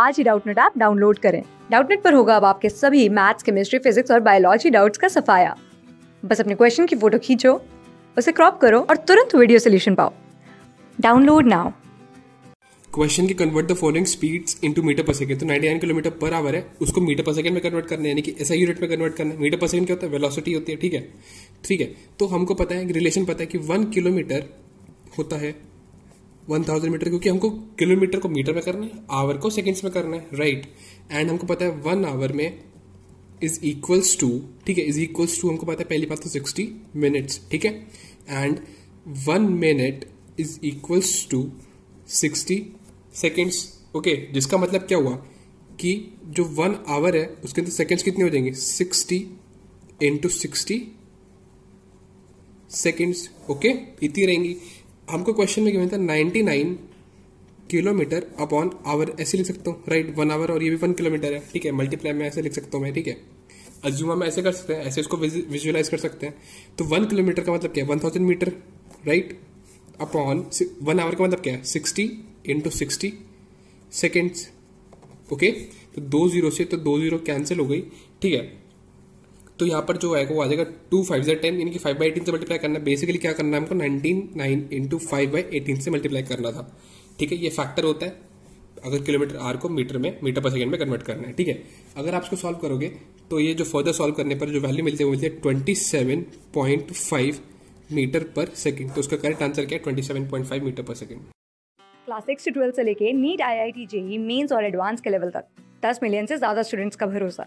आज ही Doubtnut app download करें डाउटनेट पर होगा अब आपके सभी मैथ्स केमिस्ट्री फिजिक्स और बायोलॉजी डाउट्स का सफाया बस अपने क्वेश्चन की फोटो खींचो उसे क्रॉप करो और तुरंत वीडियो सोल्यूशन पाओ डाउनलोड नाउ क्वेश्चन की convert the following speeds into metre per second तो 99 किलोमीटर पर आवर है उसको मीटर पर सेकंड में कन्वर्ट करना है यानी कि एसआई यूनिट में कन्वर्ट करना है मीटर पर सेकंड क्या होता है वेलोसिटी होती है ठीक है ठीक है तो हमको पता है रिलेशन पता है कि वन किलोमीटर होता है वन थाउजेंड मीटर क्योंकि हमको किलोमीटर को मीटर में करना है आवर को सेकेंड्स में करना है राइट right. एंड हमको पता है वन आवर में इज इक्वल्स टू ठीक है इज इक्वल्स टू हमको पता है पहली बात तो सिक्सटी मिनट्स ठीक है and one minute is equals to sixty seconds okay जिसका मतलब क्या हुआ कि जो वन आवर है उसके अंदर सेकेंड्स कितने हो जाएंगे sixty into sixty seconds okay इतनी रहेंगी हमको क्वेश्चन में गिवन था 99 किलोमीटर अपॉन आवर ऐसे लिख सकता हूँ राइट वन आवर और ये भी वन किलोमीटर है ठीक है मल्टीप्लाई में ऐसे लिख सकता हूँ मैं ठीक है अज्यूमा में ऐसे कर सकते हैं ऐसे इसको विजुअलाइज कर सकते हैं तो वन किलोमीटर का मतलब क्या है one thousand metre right upon one hour का मतलब क्या है sixty into sixty seconds okay तो दो जीरो से तो दो जीरो कैंसिल हो गई ठीक है तो यहाँ पर जो आएगा वो आ जाएगा टू फाइव जै टेन यानी कि फाइव बाई एटीन से मल्टीप्लाई करना बेसिकली क्या करना है हमको nineteen nine into five by eighteen से मल्टीप्लाई करना था ठीक है ये फैक्टर होता है अगर किलोमीटर आर को मीटर में मीटर पर सेकेंड में कन्वर्ट करना है ठीक है अगर आप इसको सॉल्व करोगे तो ये जो फर्दर सॉल्व करने पर जो वैल्यू मिलती है वो मिलती है twenty seven point five metre per second तो उसका करेक्ट आंसर क्या है twenty seven point five metre per second class six से ट्वेल्थ से लेके NEET I I T JEE mains और एडवांस के लेवल तक दस मिलियन से ज़्यादा स्टूडेंट्स का भरोसा